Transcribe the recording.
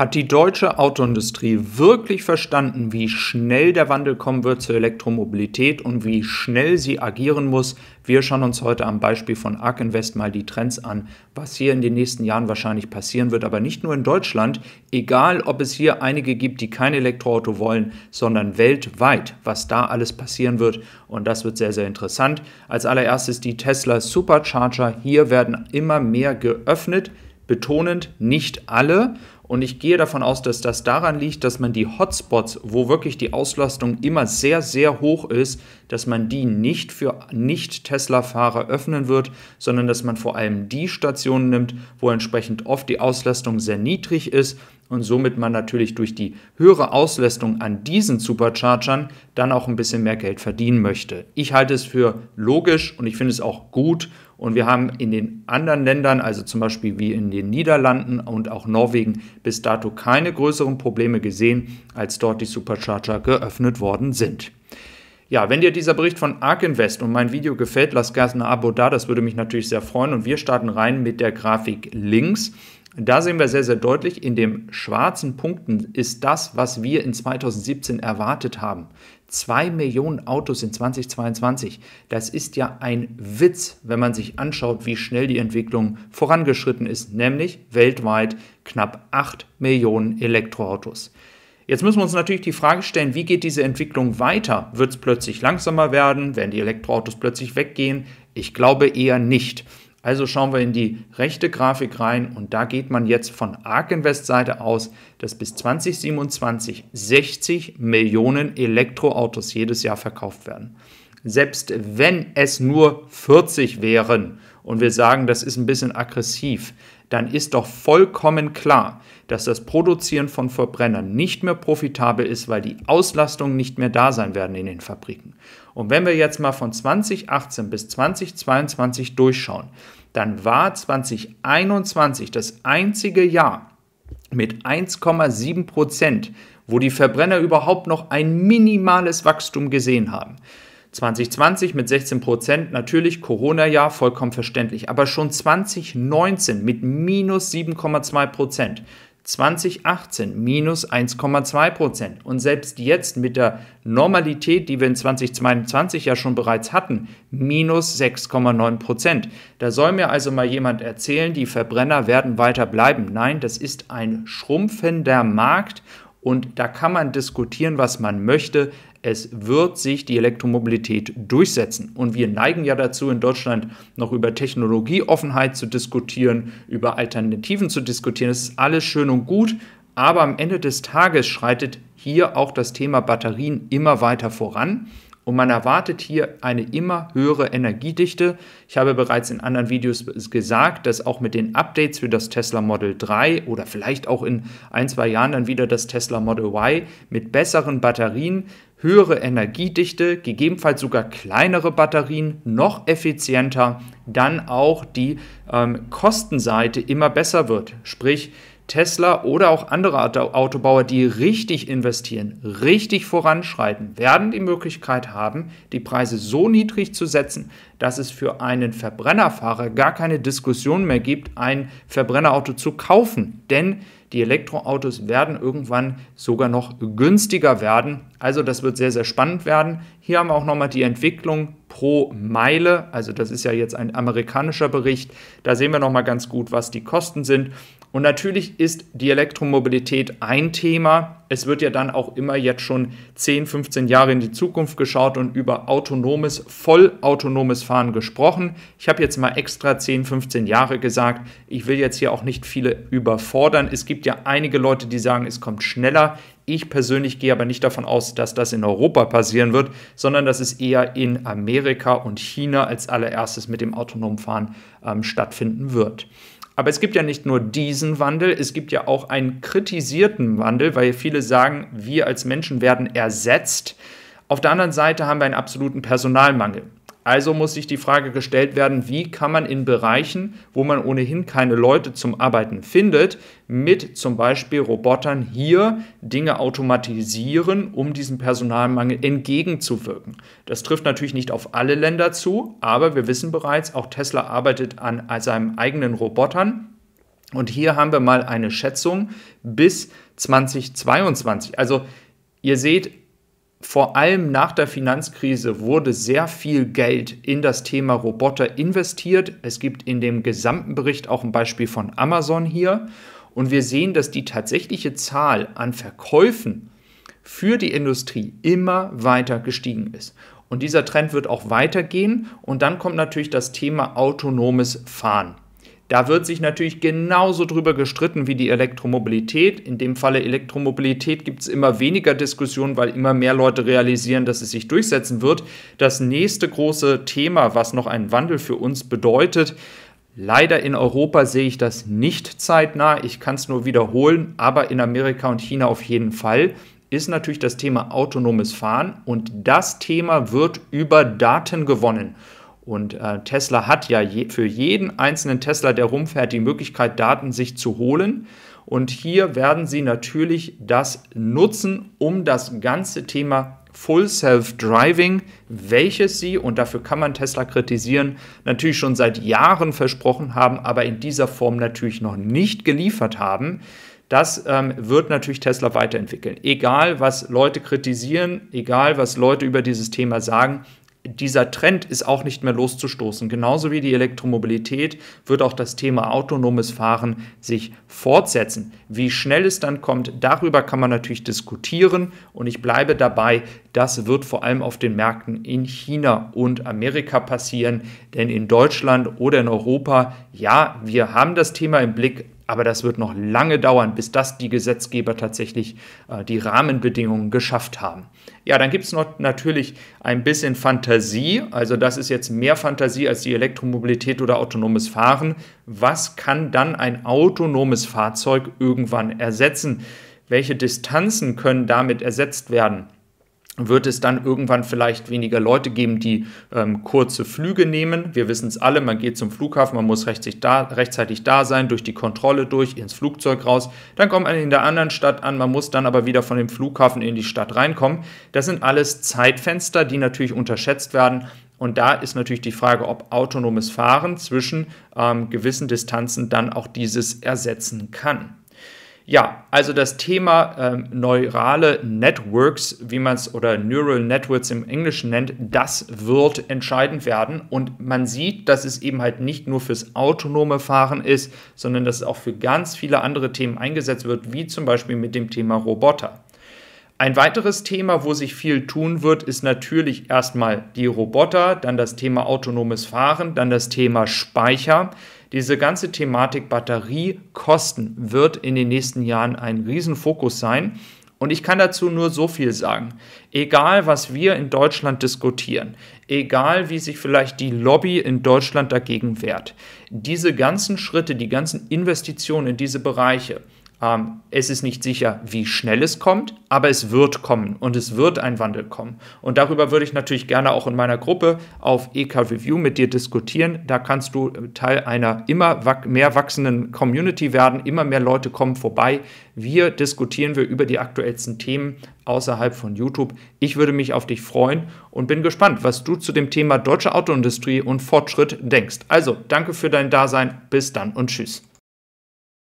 hat die deutsche Autoindustrie wirklich verstanden, wie schnell der Wandel kommen wird zur Elektromobilität und wie schnell sie agieren muss. Wir schauen uns heute am Beispiel von ARK Invest mal die Trends an, was hier in den nächsten Jahren wahrscheinlich passieren wird, aber nicht nur in Deutschland, egal ob es hier einige gibt, die kein Elektroauto wollen, sondern weltweit, was da alles passieren wird und das wird sehr, sehr interessant. Als allererstes die Tesla Supercharger, hier werden immer mehr geöffnet, betonend nicht alle und ich gehe davon aus, dass das daran liegt, dass man die Hotspots, wo wirklich die Auslastung immer sehr, sehr hoch ist, dass man die nicht für Nicht-Tesla-Fahrer öffnen wird, sondern dass man vor allem die Stationen nimmt, wo entsprechend oft die Auslastung sehr niedrig ist und somit man natürlich durch die höhere Auslastung an diesen Superchargern dann auch ein bisschen mehr Geld verdienen möchte. Ich halte es für logisch und ich finde es auch gut und wir haben in den anderen Ländern, also zum Beispiel wie in den Niederlanden und auch Norwegen, bis dato keine größeren Probleme gesehen, als dort die Supercharger geöffnet worden sind. Ja, wenn dir dieser Bericht von Ark Invest und mein Video gefällt, lass gerne ein Abo da, das würde mich natürlich sehr freuen. Und wir starten rein mit der Grafik links. Da sehen wir sehr, sehr deutlich, in den schwarzen Punkten ist das, was wir in 2017 erwartet haben. 2 Millionen Autos in 2022. Das ist ja ein Witz, wenn man sich anschaut, wie schnell die Entwicklung vorangeschritten ist, nämlich weltweit knapp 8 Millionen Elektroautos. Jetzt müssen wir uns natürlich die Frage stellen, wie geht diese Entwicklung weiter? Wird es plötzlich langsamer werden? Werden die Elektroautos plötzlich weggehen? Ich glaube eher nicht. Also schauen wir in die rechte Grafik rein und da geht man jetzt von ARK Invest Seite aus, dass bis 2027 60 Millionen Elektroautos jedes Jahr verkauft werden selbst wenn es nur 40 wären und wir sagen, das ist ein bisschen aggressiv, dann ist doch vollkommen klar, dass das Produzieren von Verbrennern nicht mehr profitabel ist, weil die Auslastungen nicht mehr da sein werden in den Fabriken. Und wenn wir jetzt mal von 2018 bis 2022 durchschauen, dann war 2021 das einzige Jahr mit 1,7 Prozent, wo die Verbrenner überhaupt noch ein minimales Wachstum gesehen haben. 2020 mit 16 Prozent, natürlich Corona-Jahr, vollkommen verständlich. Aber schon 2019 mit minus 7,2 Prozent. 2018 minus 1,2 Prozent. Und selbst jetzt mit der Normalität, die wir in 2022 ja schon bereits hatten, minus 6,9 Prozent. Da soll mir also mal jemand erzählen, die Verbrenner werden weiter bleiben. Nein, das ist ein schrumpfender Markt und da kann man diskutieren, was man möchte es wird sich die Elektromobilität durchsetzen. Und wir neigen ja dazu, in Deutschland noch über Technologieoffenheit zu diskutieren, über Alternativen zu diskutieren. Das ist alles schön und gut, aber am Ende des Tages schreitet hier auch das Thema Batterien immer weiter voran. Und man erwartet hier eine immer höhere Energiedichte. Ich habe bereits in anderen Videos gesagt, dass auch mit den Updates für das Tesla Model 3 oder vielleicht auch in ein, zwei Jahren dann wieder das Tesla Model Y mit besseren Batterien höhere Energiedichte, gegebenenfalls sogar kleinere Batterien, noch effizienter, dann auch die ähm, Kostenseite immer besser wird. Sprich, Tesla oder auch andere Autobauer, die richtig investieren, richtig voranschreiten, werden die Möglichkeit haben, die Preise so niedrig zu setzen, dass es für einen Verbrennerfahrer gar keine Diskussion mehr gibt, ein Verbrennerauto zu kaufen. Denn die Elektroautos werden irgendwann sogar noch günstiger werden. Also das wird sehr, sehr spannend werden. Hier haben wir auch nochmal die Entwicklung pro Meile. Also das ist ja jetzt ein amerikanischer Bericht. Da sehen wir nochmal ganz gut, was die Kosten sind. Und natürlich ist die Elektromobilität ein Thema. Es wird ja dann auch immer jetzt schon 10, 15 Jahre in die Zukunft geschaut und über autonomes, vollautonomes Fahren gesprochen. Ich habe jetzt mal extra 10, 15 Jahre gesagt. Ich will jetzt hier auch nicht viele überfordern. Es gibt ja einige Leute, die sagen, es kommt schneller. Ich persönlich gehe aber nicht davon aus, dass das in Europa passieren wird, sondern dass es eher in Amerika und China als allererstes mit dem autonomen Fahren ähm, stattfinden wird. Aber es gibt ja nicht nur diesen Wandel, es gibt ja auch einen kritisierten Wandel, weil viele sagen, wir als Menschen werden ersetzt. Auf der anderen Seite haben wir einen absoluten Personalmangel. Also muss sich die Frage gestellt werden, wie kann man in Bereichen, wo man ohnehin keine Leute zum Arbeiten findet, mit zum Beispiel Robotern hier Dinge automatisieren, um diesem Personalmangel entgegenzuwirken. Das trifft natürlich nicht auf alle Länder zu, aber wir wissen bereits, auch Tesla arbeitet an seinem eigenen Robotern. Und hier haben wir mal eine Schätzung bis 2022. Also ihr seht, vor allem nach der Finanzkrise wurde sehr viel Geld in das Thema Roboter investiert. Es gibt in dem gesamten Bericht auch ein Beispiel von Amazon hier. Und wir sehen, dass die tatsächliche Zahl an Verkäufen für die Industrie immer weiter gestiegen ist. Und dieser Trend wird auch weitergehen. Und dann kommt natürlich das Thema autonomes Fahren. Da wird sich natürlich genauso drüber gestritten wie die Elektromobilität. In dem Falle Elektromobilität gibt es immer weniger Diskussionen, weil immer mehr Leute realisieren, dass es sich durchsetzen wird. Das nächste große Thema, was noch einen Wandel für uns bedeutet, Leider in Europa sehe ich das nicht zeitnah, ich kann es nur wiederholen, aber in Amerika und China auf jeden Fall ist natürlich das Thema autonomes Fahren und das Thema wird über Daten gewonnen. Und äh, Tesla hat ja je, für jeden einzelnen Tesla, der rumfährt, die Möglichkeit, Daten sich zu holen. Und hier werden sie natürlich das nutzen, um das ganze Thema Full Self-Driving, welches sie, und dafür kann man Tesla kritisieren, natürlich schon seit Jahren versprochen haben, aber in dieser Form natürlich noch nicht geliefert haben. Das ähm, wird natürlich Tesla weiterentwickeln. Egal, was Leute kritisieren, egal, was Leute über dieses Thema sagen, dieser Trend ist auch nicht mehr loszustoßen. Genauso wie die Elektromobilität wird auch das Thema autonomes Fahren sich fortsetzen. Wie schnell es dann kommt, darüber kann man natürlich diskutieren. Und ich bleibe dabei, das wird vor allem auf den Märkten in China und Amerika passieren. Denn in Deutschland oder in Europa, ja, wir haben das Thema im Blick, aber das wird noch lange dauern, bis das die Gesetzgeber tatsächlich äh, die Rahmenbedingungen geschafft haben. Ja, dann gibt es noch natürlich ein bisschen Fantasie. Also das ist jetzt mehr Fantasie als die Elektromobilität oder autonomes Fahren. Was kann dann ein autonomes Fahrzeug irgendwann ersetzen? Welche Distanzen können damit ersetzt werden? wird es dann irgendwann vielleicht weniger Leute geben, die ähm, kurze Flüge nehmen. Wir wissen es alle, man geht zum Flughafen, man muss rechtzeitig da, rechtzeitig da sein, durch die Kontrolle durch, ins Flugzeug raus. Dann kommt man in der anderen Stadt an, man muss dann aber wieder von dem Flughafen in die Stadt reinkommen. Das sind alles Zeitfenster, die natürlich unterschätzt werden. Und da ist natürlich die Frage, ob autonomes Fahren zwischen ähm, gewissen Distanzen dann auch dieses ersetzen kann. Ja, also das Thema ähm, neurale Networks, wie man es oder Neural Networks im Englischen nennt, das wird entscheidend werden. Und man sieht, dass es eben halt nicht nur fürs autonome Fahren ist, sondern dass es auch für ganz viele andere Themen eingesetzt wird, wie zum Beispiel mit dem Thema Roboter. Ein weiteres Thema, wo sich viel tun wird, ist natürlich erstmal die Roboter, dann das Thema autonomes Fahren, dann das Thema Speicher. Diese ganze Thematik Batteriekosten wird in den nächsten Jahren ein Riesenfokus sein. Und ich kann dazu nur so viel sagen. Egal, was wir in Deutschland diskutieren, egal, wie sich vielleicht die Lobby in Deutschland dagegen wehrt, diese ganzen Schritte, die ganzen Investitionen in diese Bereiche, ähm, es ist nicht sicher, wie schnell es kommt, aber es wird kommen und es wird ein Wandel kommen. Und darüber würde ich natürlich gerne auch in meiner Gruppe auf EK Review mit dir diskutieren. Da kannst du äh, Teil einer immer mehr wachsenden Community werden. Immer mehr Leute kommen vorbei. Wir diskutieren wir über die aktuellsten Themen außerhalb von YouTube. Ich würde mich auf dich freuen und bin gespannt, was du zu dem Thema deutsche Autoindustrie und Fortschritt denkst. Also, danke für dein Dasein. Bis dann und tschüss.